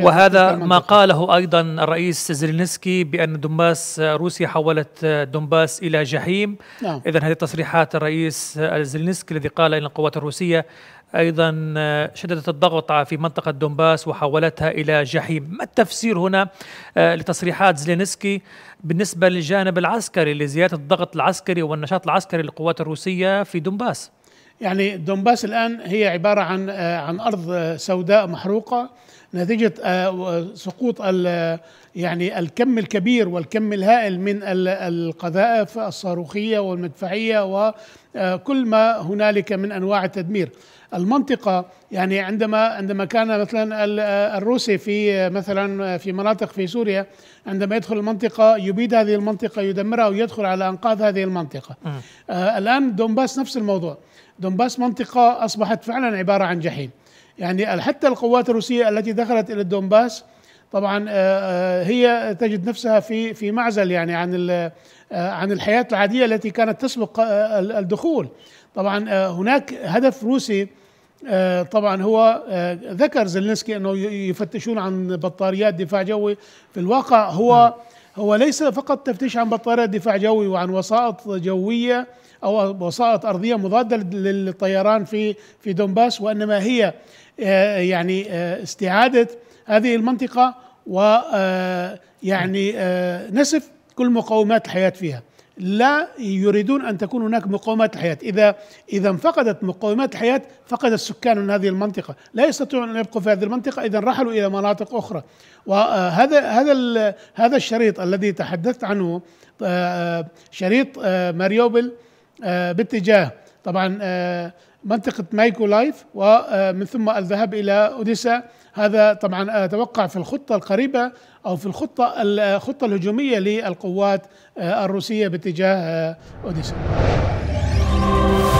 وهذا ما قاله أيضا الرئيس زيلينسكي بأن دنباس روسيا حولت دنباس إلى جحيم نعم. إذا هذه تصريحات الرئيس زيلينسكي الذي قال أن القوات الروسية أيضا شددت الضغط في منطقة دنباس وحولتها إلى جحيم ما التفسير هنا لتصريحات زيلينسكي بالنسبة للجانب العسكري لزيادة الضغط العسكري والنشاط العسكري للقوات الروسية في دنباس يعني دونباس الآن هي عبارة عن آه، عن أرض سوداء محروقة نتيجة آه، سقوط يعني الكم الكبير والكم الهائل من القذائف الصاروخية والمدفعية وكل آه، ما هنالك من أنواع التدمير المنطقة يعني عندما عندما كان مثلا الروسي في مثلا في مناطق في سوريا عندما يدخل المنطقة يبيد هذه المنطقة يدمرها ويدخل على أنقاض هذه المنطقة الآن دونباس نفس الموضوع دونباس منطقة أصبحت فعلا عبارة عن جحيم يعني حتى القوات الروسية التي دخلت إلى الدونباس طبعا آه، آه، هي تجد نفسها في في معزل يعني عن آه، عن الحياة العادية التي كانت تسبق الدخول طبعا هناك هدف روسي طبعا هو ذكر زلنسكي انه يفتشون عن بطاريات دفاع جوي في الواقع هو م. نعم. هو ليس فقط تفتيش عن بطاريات دفاع جوي وعن وسائط جوية أو وسائط أرضية مضادة للطيران في في دونباس وإنما هي آه، يعني آه، استعادة هذه المنطقة ويعني آه، نسف كل مقومات الحياة فيها لا يريدون ان تكون هناك مقومات الحياه، اذا اذا انفقدت مقومات الحياه فقد السكان من هذه المنطقه، لا يستطيعون ان يبقوا في هذه المنطقه اذا رحلوا الى مناطق اخرى، وهذا آه، هذا هذا الشريط الذي تحدثت عنه آه، آه، شريط ماريوبل باتجاه طبعا منطقه مايكو لايف ومن ثم الذهاب الى اوديسا هذا طبعا اتوقع في الخطه القريبه او في الخطه الخطه الهجوميه للقوات الروسيه باتجاه اوديسا